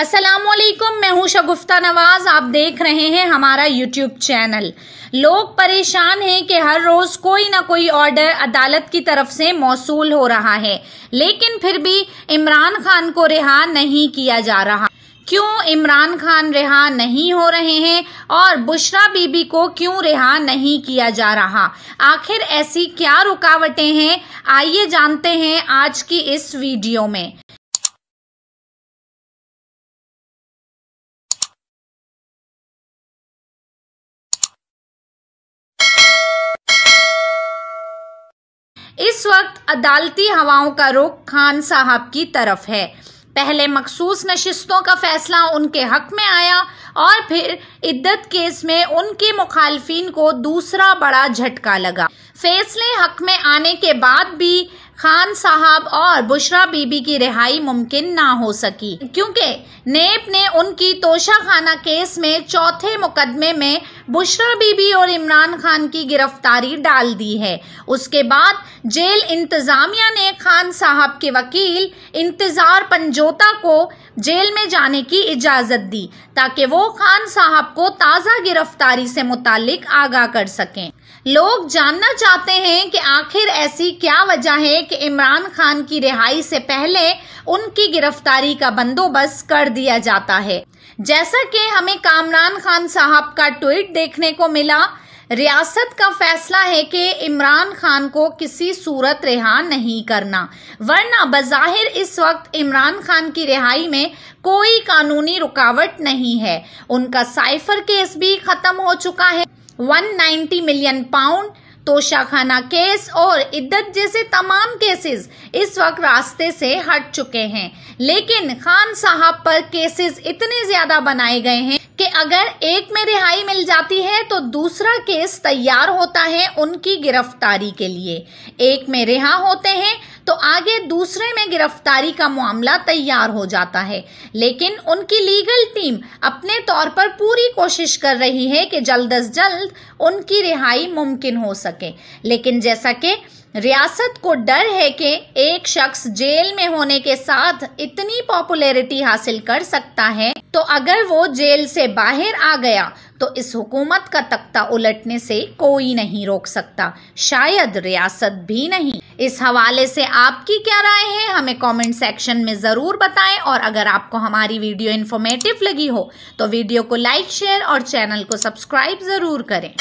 असलम मैं हूं शगुफ्ता नवाज आप देख रहे हैं हमारा यूट्यूब चैनल लोग परेशान हैं कि हर रोज कोई ना कोई ऑर्डर अदालत की तरफ से मौसूल हो रहा है लेकिन फिर भी इमरान खान को रिहा नहीं किया जा रहा क्यों इमरान खान रिहा नहीं हो रहे हैं और बुशरा बीबी को क्यों रिहा नहीं किया जा रहा आखिर ऐसी क्या रुकावटें हैं आइए जानते हैं आज की इस वीडियो में इस वक्त अदालती हवाओं का रुख खान साहब की तरफ है पहले मखसूस नशिस्तों का फैसला उनके हक में आया और फिर इद्दत केस में उनके मुखालफी को दूसरा बड़ा झटका लगा फैसले हक में आने के बाद भी खान साहब और बुशरा बीबी की रिहाई मुमकिन ना हो सकी क्योंकि नेप ने उनकी तोशाखाना केस में चौथे मुकदमे में बुशरा बीबी और इमरान खान की गिरफ्तारी डाल दी है उसके बाद जेल इंतजामिया ने खान साहब के वकील इंतजार पंजोता को जेल में जाने की इजाजत दी ताकि वो खान साहब को ताजा गिरफ्तारी से मुतालिक आगाह कर सकें लोग जानना चाहते हैं कि आखिर ऐसी क्या वजह है कि इमरान खान की रिहाई से पहले उनकी गिरफ्तारी का बंदोबस्त कर दिया जाता है जैसा कि हमें कामरान खान साहब का ट्वीट देखने को मिला रियासत का फैसला है कि इमरान खान को किसी सूरत रिहा नहीं करना वरना बज़ाहिर इस वक्त इमरान खान की रिहाई में कोई कानूनी रुकावट नहीं है उनका साइफर केस भी खत्म हो चुका है 190 मिलियन पाउंड तोशाखाना केस और इद्दत जैसे तमाम केसेस इस वक्त रास्ते से हट चुके हैं लेकिन खान साहब पर केसेस इतने ज्यादा बनाए गए हैं अगर एक में रिहाई मिल जाती है तो दूसरा केस तैयार होता है उनकी गिरफ्तारी के लिए एक में रिहा होते हैं तो आगे दूसरे में गिरफ्तारी का मामला तैयार हो जाता है लेकिन उनकी लीगल टीम अपने तौर पर पूरी कोशिश कर रही है कि जल्द अज जल्द उनकी रिहाई मुमकिन हो सके लेकिन जैसा कि रियासत को डर है कि एक शख्स जेल में होने के साथ इतनी पॉपुलैरिटी हासिल कर सकता है तो अगर वो जेल से बाहर आ गया तो इस हुकूमत का तख्ता उलटने से कोई नहीं रोक सकता शायद रियासत भी नहीं इस हवाले से आपकी क्या राय है हमें कमेंट सेक्शन में ज़रूर बताएं और अगर आपको हमारी वीडियो इन्फॉर्मेटिव लगी हो तो वीडियो को लाइक शेयर और चैनल को सब्सक्राइब ज़रूर करें